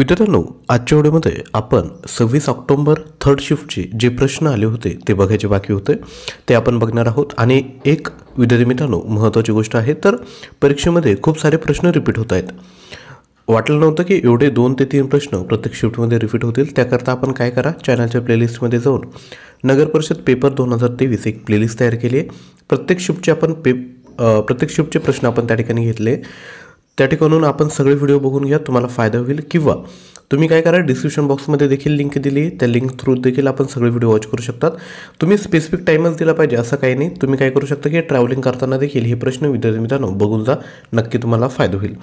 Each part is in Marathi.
मित्रांनो आजच्या व्हिडिओमध्ये आपण सव्वीस ऑक्टोंबर थर्ड शिफ्टचे जे प्रश्न आले होते ते बघायचे बाकी होते ते आपण बघणार आहोत आणि एक विद्यार्थी मित्रांनो महत्त्वाची गोष्ट आहे तर परीक्षेमध्ये खूप सारे प्रश्न रिपीट होत आहेत वाटलं नव्हतं की एवढे दोन ते तीन प्रश्न प्रत्येक शिफ्टमध्ये रिपीट होतील त्याकरता आपण काय करा चॅनलच्या प्लेलिस्टमध्ये जाऊन नगर परिषद पेपर दोन हजार तेवीस एक प्लेलिस्ट तयार केली आहे प्रत्येक शिफ्टचे आपण पे प्रत्येक शिफ्टचे प्रश्न आपण त्या ठिकाणी घेतले त्या ठिकाणून आपण सगळे व्हिडिओ बघून घ्या तुम्हाला फायदा होईल किंवा तुम्ही काय करा डिस्क्रिप्शन बॉक्समध्ये देखील लिंक दिली त्या लिंक थ्रू देखील आपण सगळे व्हिडिओ वॉच करू शकतात तुम्ही स्पेसिफिक टाईमच दिला पाहिजे असं काही नाही तुम्ही काय करू शकता की ट्रॅव्हलिंग करताना देखील हे प्रश्न विद्यार्थी मित्रांनो बघून जा नक्की तुम्हाला फायदा होईल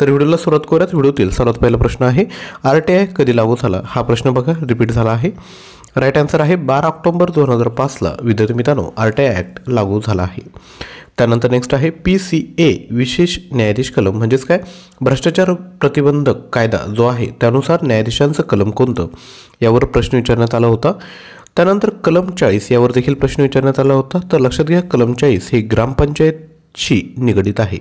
तर व्हिडिओला सुरुवात करूयात व्हिडिओतील सर्वात पहिला प्रश्न आहे आर कधी लागू झाला हा प्रश्न बघा रिपीट झाला आहे राईट आन्सर आहे बारा ऑक्टोबर दोन हजार पाचला विद्यार्थी मित्रांनो आर टी आय ॲक्ट लागू झाला आहे त्यानंतर नेक्स्ट आहे पी सी ए विशेष न्यायाधीश कलम म्हणजेच काय भ्रष्टाचार प्रतिबंधक कायदा जो आहे त्यानुसार न्यायाधीशांचं कलम कोणतं यावर प्रश्न विचारण्यात आला होता त्यानंतर कलम चाळीस यावर देखील प्रश्न विचारण्यात आला होता तर लक्षात घ्या कलम चाळीस हे ग्रामपंचायतशी निगडित आहे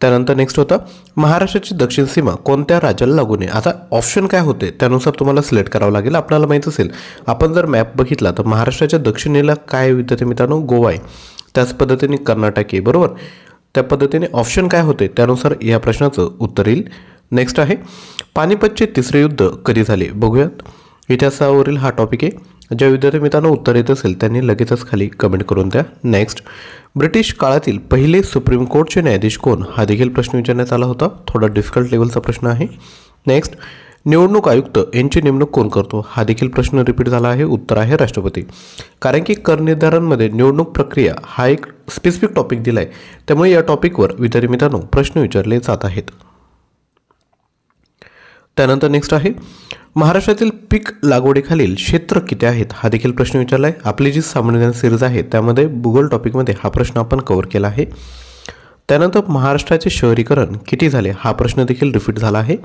त्यानंतर नेक्स्ट होता महाराष्ट्राची दक्षिण सीमा कोणत्या राज्याला लागू नये आता ऑप्शन काय होते त्यानुसार तुम्हाला सिलेक्ट करावं लागेल आपल्याला माहीत असेल आपण जर मॅप बघितला तर महाराष्ट्राच्या दक्षिणेला काय विद्यार्थी मित्रांनो गोवा आहे त्याच पद्धतीने आहे बरोबर त्या पद्धतीने ऑप्शन काय होते त्यानुसार या प्रश्नाचं उत्तर येईल नेक्स्ट आहे पानिपतचे तिसरे युद्ध कधी झाले बघूयात इतिहासावरील हा टॉपिक आहे ज्या विद्यार्थी मित्रांना उत्तर येत असेल त्यांनी लगेचच खाली कमेंट करून द्या नेक्स्ट ब्रिटिश काळातील पहिले सुप्रीम कोर्टचे न्यायाधीश कोण हा देखील प्रश्न विचारण्यात आला होता थोडा डिफिकल्ट लेवलचा प्रश्न आहे नेक्स्ट निवडणूक आयुक्त यांची नेमणूक कोण करतो हा देखील प्रश्न रिपीट झाला आहे उत्तर आहे राष्ट्रपती कारण की करनिर्धारांमध्ये निवडणूक प्रक्रिया हा एक स्पेसिफिक टॉपिक दिला आहे त्यामुळे या टॉपिकवर विद्यार्थी मित्रांनो प्रश्न विचारले जात आहेत त्यानंतर नेक्स्ट आहे महाराष्ट्रातील पीक लागवडीखालील क्षेत्र किती आहेत हा देखील प्रश्न विचारला आहे आपली जी सामान्य सिरीज आहे त्यामध्ये भूगोल टॉपिकमध्ये हा प्रश्न आपण कव्हर केला आहे त्यानंतर महाराष्ट्राचे शहरीकरण किती झाले हा प्रश्न देखील रिपीट झाला आहे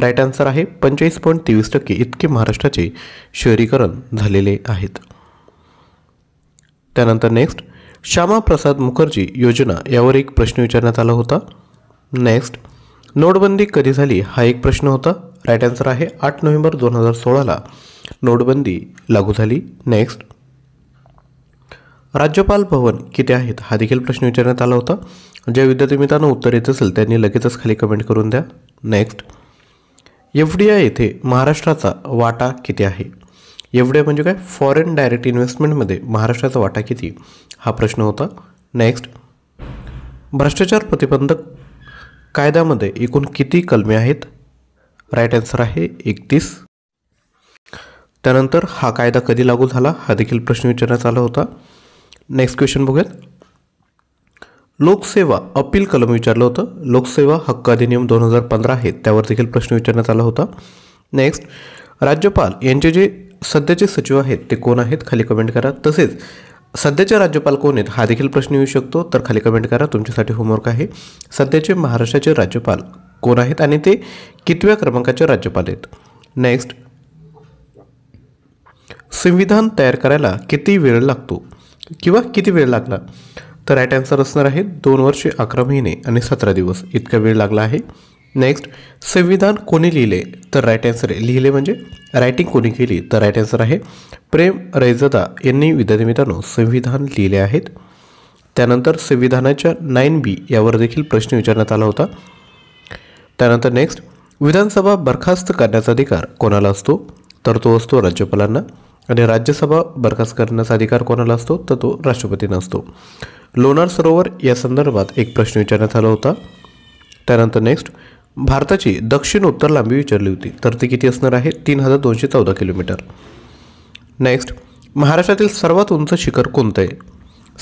राईट आन्सर आहे पंचेचाळीस पॉईंट तेवीस टक्के इतके महाराष्ट्राचे शहरीकरण झालेले आहेत त्यानंतर नेक्स्ट श्यामाप्रसाद मुखर्जी योजना यावर एक प्रश्न विचारण्यात आला होता नेक्स्ट नोटबंदी कधी झाली हा एक प्रश्न होता राईट आन्सर आहे आठ नोव्हेंबर दोन हजार सोळाला नोटबंदी लागू झाली नेक्स्ट राज्यपाल भवन किती आहेत हा देखील प्रश्न विचारण्यात आला होता ज्या विद्यार्थी मित्रांना उत्तर येत असेल त्यांनी लगेचच खाली कमेंट करून द्या नेक्स्ट एफडीआय येथे महाराष्ट्राचा वाटा किती आहे एफडीआय म्हणजे काय फॉरेन डायरेक्ट इन्व्हेस्टमेंटमध्ये महाराष्ट्राचा वाटा किती हा प्रश्न होता नेक्स्ट भ्रष्टाचार प्रतिबंधक कायद्यामध्ये एकूण किती कलमे आहेत राईट आन्सर आहे एकतीस त्यानंतर हा कायदा कधी लागू झाला हा देखील प्रश्न विचारण्यात आला होता नेक्स्ट क्वेश्चन बघूयात लोकसेवा अपील कलम विचारलं होतं लोकसेवा हक्क अधिनियम दोन हजार पंधरा आहे त्यावर देखील प्रश्न विचारण्यात आला होता नेक्स्ट राज्यपाल यांचे जे सध्याचे सचिव आहेत ते कोण आहेत खाली कमेंट करा तसेच सध्याचे राज्यपाल कोण आहेत हा देखील प्रश्न येऊ शकतो तर खाली कमेंट करा तुमच्यासाठी होमवर्क आहे सध्याचे महाराष्ट्राचे राज्यपाल कोण आहेत आणि ते कितव्या क्रमांकाचे राज्यपाल आहेत नेक्स्ट संविधान तयार करायला किती वेळ लागतो किंवा किती वेळ लागला तर राईट आन्सर असणार आहे दोन वर्षे अकरा महिने आणि सतरा दिवस इतका वेळ लागला आहे नेक्स्ट संविधान कोणी लिहिले तर राईट आन्सर आहे लिहिले म्हणजे रायटिंग कोणी केली तर राईट आन्सर आहे प्रेम रैजदा यांनी विद्यार्थी मित्रांनो संविधान लिहिले आहेत त्यानंतर संविधानाच्या नाईन बी यावर देखील प्रश्न विचारण्यात आला होता त्यानंतर नेक्स्ट विधानसभा बरखास्त करण्याचा अधिकार कोणाला असतो तर तो असतो राज्यपालांना आणि राज्यसभा बरखास्त करण्याचा अधिकार कोणाला असतो तर तो राष्ट्रपतींना असतो लोणार सरोवर या संदर्भात एक प्रश्न विचारण्यात आला होता त्यानंतर नेक्स्ट भारताची दक्षिण उत्तर लांबी विचारली होती तर ती किती असणार आहे तीन हजार दोनशे चौदा किलोमीटर नेक्स्ट महाराष्ट्रातील सर्वात उंच शिखर कोणतं आहे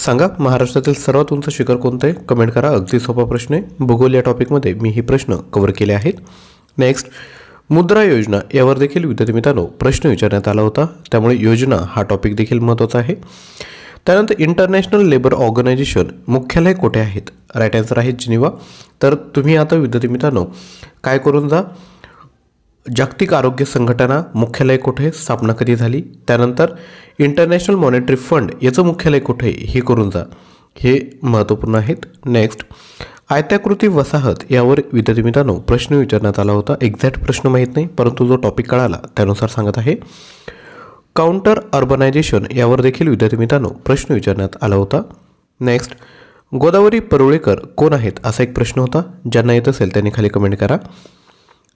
सांगा महाराष्ट्रातील सर्वात उंच शिखर कोणतं आहे कमेंट करा अगदी सोपा प्रश्न आहे भूगोल या टॉपिकमध्ये मी हे प्रश्न कव्हर केले आहेत नेक्स्ट मुद्रा योजना यावर देखील विद्यार्थी मित्रांनो प्रश्न विचारण्यात आला होता त्यामुळे योजना हा टॉपिक देखील महत्त्वाचा आहे त्यानंतर इंटरनॅशनल लेबर ऑर्गनायझेशन मुख्यालय कुठे आहेत राईट आन्सर आहे जिनिवा तर तुम्ही आता विद्यार्थी मित्रांनो काय करून जा जागतिक आरोग्य संघटना मुख्यालय कुठे स्थापना कधी झाली त्यानंतर इंटरनॅशनल मॉनिटरी फंड याचं मुख्यालय कुठे हे करून जा हे महत्त्वपूर्ण आहेत नेक्स्ट आयत्याकृती वसाहत यावर विद्यार्थी मित्रांनो प्रश्न विचारण्यात आला होता एक्झॅक्ट प्रश्न माहीत नाही परंतु जो टॉपिक कळाला त्यानुसार सांगत आहे काउंटर अर्बनायझेशन यावर देखील विद्यार्थी मित्रांनो प्रश्न विचारण्यात आला होता नेक्स्ट गोदावरी परुळेकर कोण आहेत असा एक प्रश्न होता ज्यांना येत असेल त्यांनी खाली कमेंट करा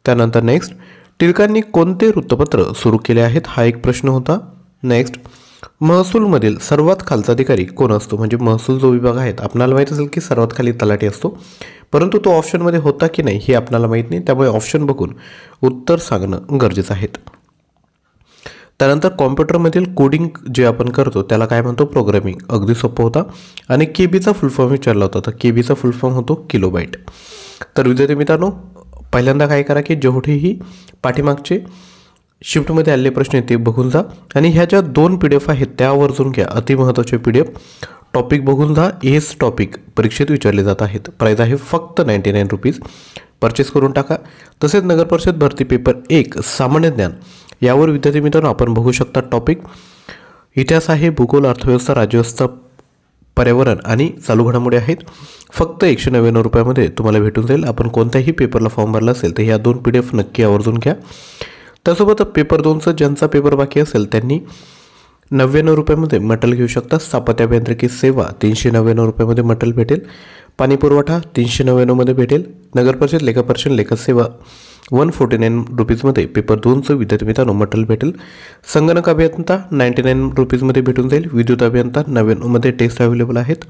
त्यानंतर नेक्स्ट टिळकांनी कोणते वृत्तपत्र सुरू केले आहेत हा एक प्रश्न होता नेक्स्ट महसूलमधील सर्वात खालचा अधिकारी कोण असतो म्हणजे महसूल जो विभाग आहे आपल्याला माहीत असेल की सर्वात खाली तलाठी असतो परंतु तो ऑप्शनमध्ये होता की नाही हे आपल्याला माहीत नाही त्यामुळे ऑप्शन बघून उत्तर सांगणं गरजेचं आहे त्यानंतर कॉम्प्युटरमधील कोडिंग जे आपण करतो त्याला काय म्हणतो प्रोग्रामिंग अगदी सोपं होता आणि के बीचा फॉर्म विचारला होता तर के बीचा फॉर्म होतो किलोबाईट तर विद्यार्थी मित्रांनो पहिल्यांदा काय करा की जेवढेही पाठीमागचे शिफ्टमध्ये आलेले प्रश्न येते बघून जा आणि ह्या ज्या दोन पी डी एफ आहेत त्या घ्या अतिमहत्वाचे पी डी एफ टॉपिक बघून जा एस टॉपिक परीक्षेत विचारले जात आहेत प्राईज आहे फक्त नाईंटी नाईन रुपीज परचेस करून टाका तसेच नगर परिषद भरती पेपर एक सामान्य ज्ञान यावर विद्यार्थी मित्रांनो आपण बघू शकता टॉपिक इतिहास आहे भूगोल अर्थव्यवस्था राज्यव्यवस्था पर्यावरण आणि चालू घडामोडी आहेत फक्त एकशे नव्याण्णव रुपयामध्ये तुम्हाला भेटून जाईल आपण कोणत्याही पेपरला फॉर्म भरला असेल तर ह्या दोन पी डी एफ नक्की आवर्जून घ्या त्यासोबत पेपर दोनचं ज्यांचा पेपर बाकी असेल त्यांनी नव्याण्णव रुपयामध्ये मटल घेऊ शकता स्थापत्य अभियांत्रिकी सेवा तीनशे नव्याण्णव रुपयामध्ये मटल भेटेल पाणीपुरवठा तीनशे नव्याण्णवमध्ये भेटेल नगरपरिषद लेखापरिषद लेखसेवा वन फोर्टी नाईन रुपीजमध्ये पेपर दोनचं विद्यार्थी मित्रांनो मटल भेटेल संगणक अभियंता नाईन्टी नाईन रुपीजमध्ये भेटून जाईल विद्युत अभियंता नव्याण्णवमध्ये टेस्ट अवेलेबल आहेत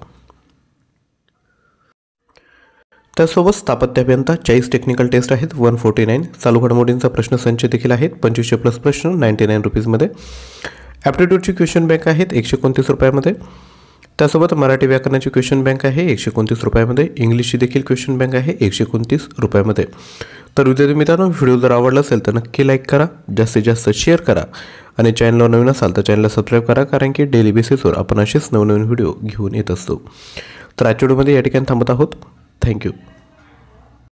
त्यासोबत स्थापत्य अभियंता चाळीस टेक्निकल टेस्ट आहेत वन फोर्टी नाईन चालू घडमोडींचा प्रश्न संच देखील आहेत पंचवीसशे प्लस प्रश्न नाईन्टी नाईन रुपीजमध्ये ॲप्टिट्यूडची क्वेश्चन बँक आहेत एकशे कोणतीस रुपयामध्ये त्यासोबत मराठी व्याकरणाची क्वेश्चन बँक आहे एकशे कोणतीस रुपयामध्ये इंग्लिशची देखील क्वेश्चन बँक आहे एकशे कोणतीस रुपयामध्ये तर विद्यार्थी मित्रांनो व्हिडिओ जर आवडला असेल तर नक्की लाईक करा जास्तीत जास्त शेअर करा आणि चॅनलवर नवीन असाल तर चॅनलला सबस्क्राईब करा कारण की डेली बेसिसवर आपण असेच नवनवीन व्हिडिओ घेऊन येत असतो तर आजच्या व्हिडिओमध्ये या ठिकाणी थांबत आहोत थँक्यू